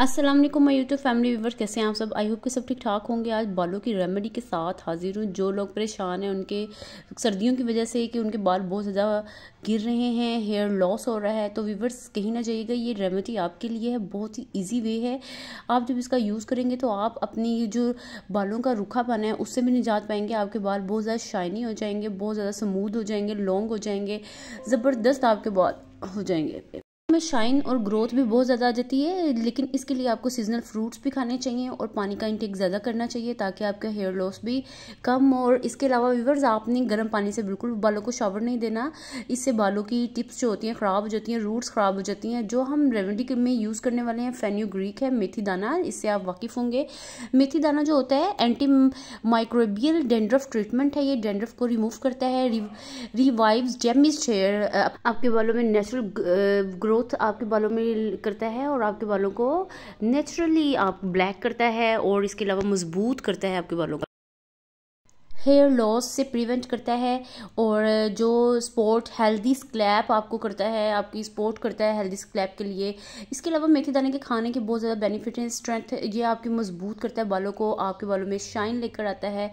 अस्सलाम वालेकुम मैं यूट्यूब फैमिली व्यूवर्स कैसे हैं आप सब आई होप कि सब ठीक ठाक होंगे आज बालों की रेमेडी के साथ हाजिर हूँ जो लोग परेशान हैं उनके सर्दियों की वजह से कि उनके बाल बहुत ज़्यादा गिर रहे हैं हेयर लॉस हो रहा है तो व्यूवर्स कहीं ना जाइएगा ये रेमेडी आपके लिए है बहुत ही ईजी वे है आप जब इसका यूज़ करेंगे तो आप अपनी जो बालों का पाना है उससे भी निजात पाएंगे आपके बाल बहुत ज़्यादा शाइनी हो जाएंगे बहुत ज़्यादा स्मूद हो जाएंगे लॉन्ग हो जाएंगे ज़बरदस्त आपके बाल हो जाएंगे में शाइन और ग्रोथ भी बहुत ज़्यादा आ जाती है लेकिन इसके लिए आपको सीजनल फ्रूट्स भी खाने चाहिए और पानी का इंटेक ज़्यादा करना चाहिए ताकि आपका हेयर लॉस भी कम हो और इसके अलावा व्यूवर्स आपने गर्म पानी से बिल्कुल बालों को शावर नहीं देना इससे बालों की टिप्स जो होती हैं ख़राब हो जाती हैं रूट्स ख़राब हो जाती हैं जो हम रेमेडी में यूज़ करने वाले हैं फेन्यू ग्रीक है मेथी दाना इससे आप वाकिफ़ होंगे मेथी दाना जो होता है एंटी माइक्रोबियल डेंड्रफ ट्रीटमेंट है ये डेंड्रफ को रिमूव करता है रिवाइव्स डेमिस्ट हेयर आपके बालों में नेचुरल ग्रोथ ग्रोथ आपके बालों में करता है और आपके बालों को नेचुरली आप ब्लैक करता है और इसके अलावा मजबूत करता है आपके बालों को हेयर लॉस से प्रिवेंट करता है और जो स्पोर्ट हेल्दी स्क्लैप आपको करता है आपकी स्पोर्ट करता है हेल्दी स्क्लैप के लिए इसके अलावा मेथी दाने के खाने के बहुत ज़्यादा बेनिफिट हैं स्ट्रेंथ ये आपकी मजबूत करता है बालों को आपके बालों में शाइन लेकर आता है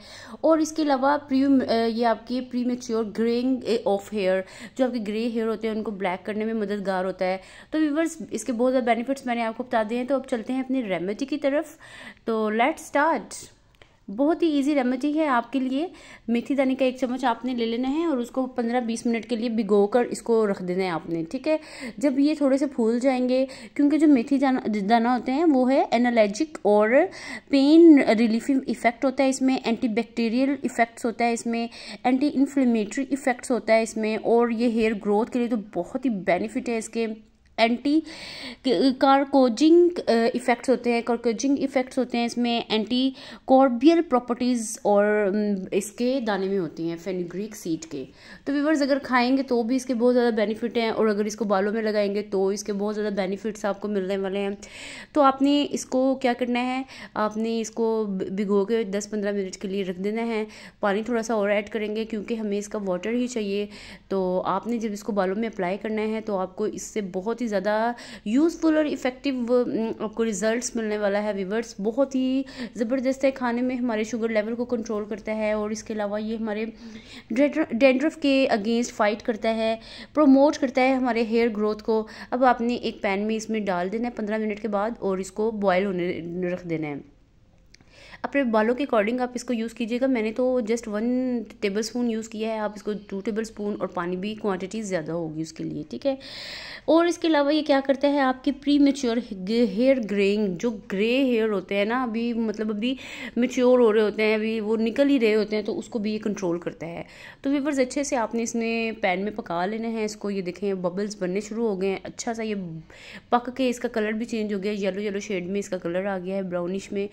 और इसके अलावा प्री ये आपकी premature greying of hair जो आपके ग्रे हेयर होते हैं उनको ब्लैक करने में मददगार होता है तो व्यूवर्स इसके बहुत ज़्यादा बेनिफिट्स मैंने आपको बता दिए हैं तो अब चलते हैं अपनी रेमेडी की तरफ तो लेट स्टार्ट बहुत ही इजी रेमेडी है आपके लिए मेथी दाने का एक चम्मच आपने ले लेना है और उसको 15-20 मिनट के लिए भिगो कर इसको रख देना है आपने ठीक है जब ये थोड़े से फूल जाएंगे क्योंकि जो मेथी दाना दाना होते हैं वो है एनालैजिक और पेन रिलीफिंग इफेक्ट होता है इसमें एंटी बैक्टीरियल इफेक्ट्स होता है इसमें एंटी इन्फ्लेमेटरी इफेक्ट्स होता है इसमें और ये हेयर ग्रोथ के लिए तो बहुत ही बेनिफिट है इसके एंटी कारकोजिंग इफ़ेक्ट्स होते हैं कारकोजिंग इफ़ेक्ट्स होते हैं इसमें एंटी कॉर्बियल प्रॉपर्टीज़ और इसके दाने में होती हैं फेनिग्रिक सीड के तो व्यूवर्स अगर खाएंगे तो भी इसके बहुत ज़्यादा बेनिफिट हैं और अगर इसको बालों में लगाएंगे तो इसके बहुत ज़्यादा बेनिफिट्स आपको मिलने वाले हैं तो आपने इसको क्या करना है आपने इसको भिगो के दस पंद्रह मिनट के लिए रख देना है पानी थोड़ा सा और ऐड करेंगे क्योंकि हमें इसका वाटर ही चाहिए तो आपने जब इसको बालों में अप्लाई करना है तो आपको इससे बहुत ही ज़्यादा यूज़फुल और इफ़ेक्टिव आपको रिज़ल्ट मिलने वाला है वीवर्स बहुत ही ज़बरदस्त है खाने में हमारे शुगर लेवल को कंट्रोल करता है और इसके अलावा ये हमारे डेंड्रफ के अगेंस्ट फाइट करता है प्रोमोट करता है हमारे हेयर ग्रोथ को अब आपने एक पैन में इसमें डाल देना है पंद्रह मिनट के बाद और इसको बॉयल होने रख देना है अपने बालों के अकॉर्डिंग आप इसको यूज़ कीजिएगा मैंने तो just one tablespoon use किया है आप इसको टू टेबल स्पून और पानी भी क्वान्टिटी ज़्यादा होगी उसके लिए ठीक है और इसके अलावा ये क्या करता है आपकी प्री मेच्योर हेयर ग्रेइंग जो ग्रे हेयर होते हैं ना अभी मतलब अभी मेच्योर हो रहे होते हैं अभी वो निकल ही रहे होते हैं तो उसको भी ये कंट्रोल करता है तो वीवर्स अच्छे से आपने इसने पैन में पका लेना है इसको ये देखें बबल्स बनने शुरू हो गए हैं अच्छा सा ये पक के इसका कलर भी चेंज हो गया येलो येलो शेड में इसका कलर आ गया है ब्राउनिश में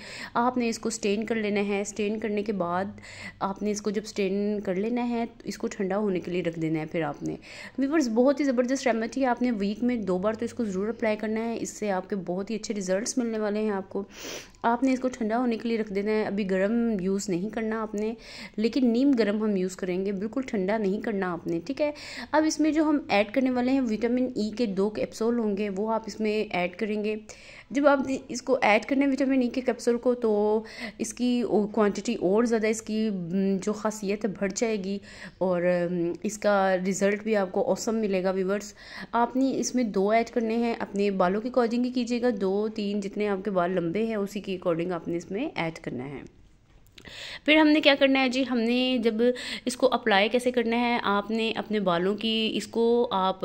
आपने इसको स्टेन कर लेना है स्टेन करने के बाद आपने इसको जब स्टेन कर लेना है तो इसको ठंडा होने के लिए रख देना है फिर आपने वीवर्स बहुत ही ज़बरदस्त रेमेडी है आपने वीक में दो बार तो इसको ज़रूर अप्लाई करना है इससे आपके बहुत ही अच्छे रिजल्ट मिलने वाले हैं आपको आपने इसको ठंडा होने के लिए रख देना है अभी गर्म यूज़ नहीं करना आपने लेकिन नीम गर्म हम यूज़ करेंगे बिल्कुल ठंडा नहीं करना आपने ठीक है अब इसमें जो हम ऐड करने वाले हैं विटामिन ई e के दो कैप्सूल होंगे वो आप इसमें ऐड करेंगे जब आप इसको ऐड करने विटामिन ई e के कैप्सूल को तो इसकी क्वांटिटी और ज़्यादा इसकी जो खासियत है बढ़ जाएगी और इसका रिज़ल्ट भी आपको औसम मिलेगा व्यूवर्स आपने इसमें दो ऐड करने हैं अपने बालों की अकॉर्डिंग ही कीजिएगा दो तीन जितने आपके बाल लंबे हैं उसी के अकॉर्डिंग आपने इसमें ऐड करना है फिर हमने क्या करना है जी हमने जब इसको अप्लाई कैसे करना है आपने अपने बालों की इसको आप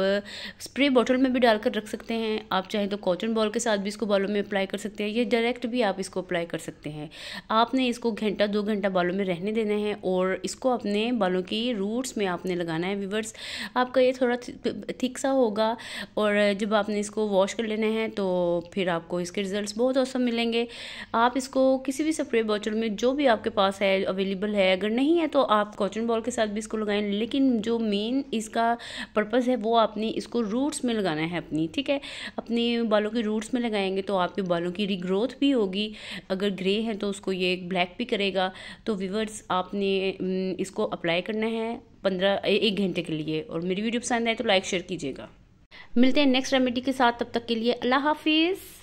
स्प्रे बॉटल में भी डालकर रख सकते हैं आप चाहे तो कॉटन बॉल के साथ भी इसको बालों में अप्लाई कर सकते हैं या डायरेक्ट भी आप इसको अप्लाई कर सकते हैं आपने इसको घंटा दो घंटा बालों में रहने देना है और इसको अपने बालों की रूट्स में आपने लगाना है वीवर्स आपका ये थोड़ा थिक सा होगा और जब आपने इसको वॉश कर लेना है तो फिर आपको इसके रिजल्ट्स बहुत औसम मिलेंगे आप इसको किसी भी स्प्रे बॉटल में जो भी आपके पास है अवेलेबल है अगर नहीं है तो आप कॉटन बॉल के साथ भी इसको लगाएं लेकिन जो मेन इसका पर्पज़ है वो आपने इसको रूट्स में लगाना है अपनी ठीक है अपने बालों के रूट्स में लगाएंगे तो आपके बालों की रिग्रोथ भी होगी अगर ग्रे है तो उसको ये ब्लैक भी करेगा तो व्यूवर्स आपने हम्म, इसको अप्लाई करना है पंद्रह एक घंटे के लिए और मेरी वीडियो पसंद आए तो लाइक शेयर कीजिएगा मिलते हैं नेक्स्ट रेमेडी के साथ तब तक के लिए अल्लाह हाफिज़